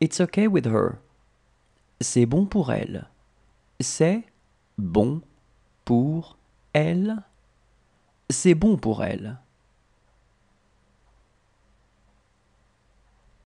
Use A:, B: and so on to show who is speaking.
A: It's okay with her. C'est bon pour elle. C'est bon pour elle. C'est bon pour elle.